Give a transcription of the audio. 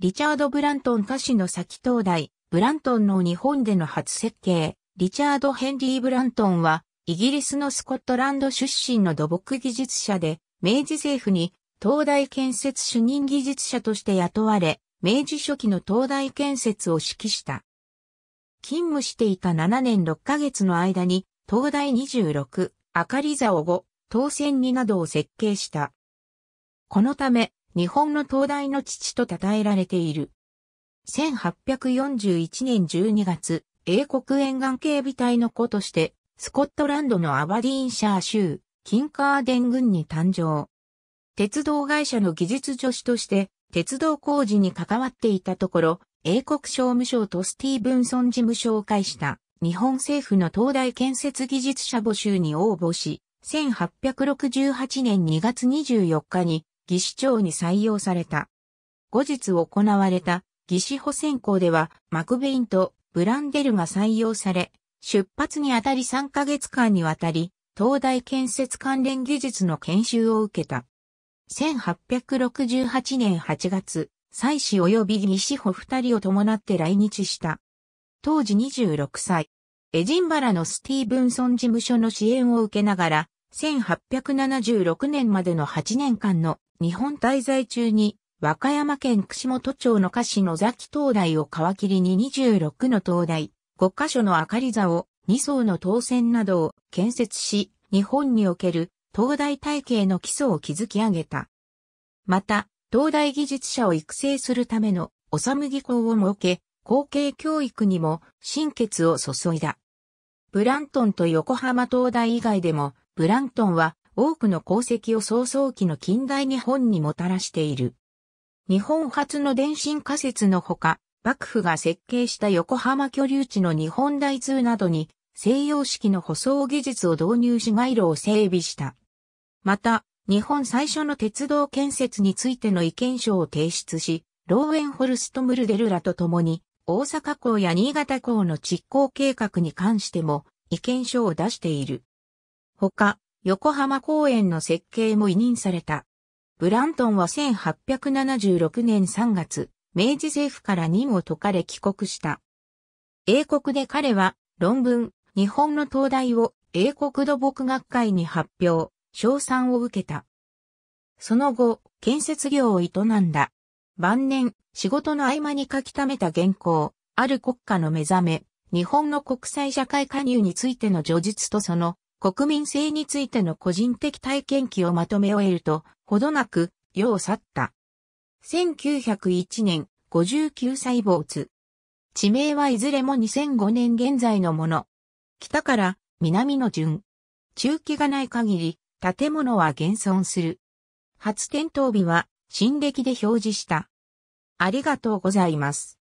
リチャード・ブラントン歌手の先灯台、ブラントンの日本での初設計、リチャード・ヘンリー・ブラントンは、イギリスのスコットランド出身の土木技術者で、明治政府に東大建設主任技術者として雇われ、明治初期の東大建設を指揮した。勤務していた7年6ヶ月の間に、東大26、明かり座を5、当選2などを設計した。このため、日本の東大の父と称えられている。1841年12月、英国沿岸警備隊の子として、スコットランドのアバディーンシャー州、キンカーデン郡に誕生。鉄道会社の技術助手として、鉄道工事に関わっていたところ、英国商務省とスティーブンソン事務所を介した日本政府の東大建設技術者募集に応募し、1868年2月24日に技師長に採用された。後日行われた技師補選校ではマクベインとブランデルが採用され、出発にあたり3ヶ月間にわたり、東大建設関連技術の研修を受けた。1868年8月、妻子及び技師補二人を伴って来日した。当時26歳。エジンバラのスティーブンソン事務所の支援を受けながら、1876年までの8年間の日本滞在中に、和歌山県串本町の歌詞ザ崎灯台を皮切りに26の灯台、5カ所の明かり座を、2層の当選などを建設し、日本における灯台体系の基礎を築き上げた。また、灯台技術者を育成するための、おさむ技校を設け、後継教育にも心血を注いだ。ブラントンと横浜灯台以外でも、ブラントンは多くの功績を早々期の近代日本にもたらしている。日本初の電信仮設のほか、幕府が設計した横浜居留地の日本大通などに西洋式の舗装技術を導入し街路を整備した。また、日本最初の鉄道建設についての意見書を提出し、ローエンホルスト・ムルデルらと共に、大阪港や新潟港の実行計画に関しても意見書を出している。他、横浜公園の設計も委任された。ブラントンは1876年3月、明治政府から任を解かれ帰国した。英国で彼は論文、日本の東大を英国土木学会に発表、賞賛を受けた。その後、建設業を営んだ。晩年、仕事の合間に書き溜めた原稿、ある国家の目覚め、日本の国際社会加入についての叙述とその国民性についての個人的体験記をまとめ終えると、ほどなく、世を去った。1901年、59歳没。地名はいずれも2005年現在のもの。北から南の順。中期がない限り、建物は現存する。初点灯日は、新暦で表示した。ありがとうございます。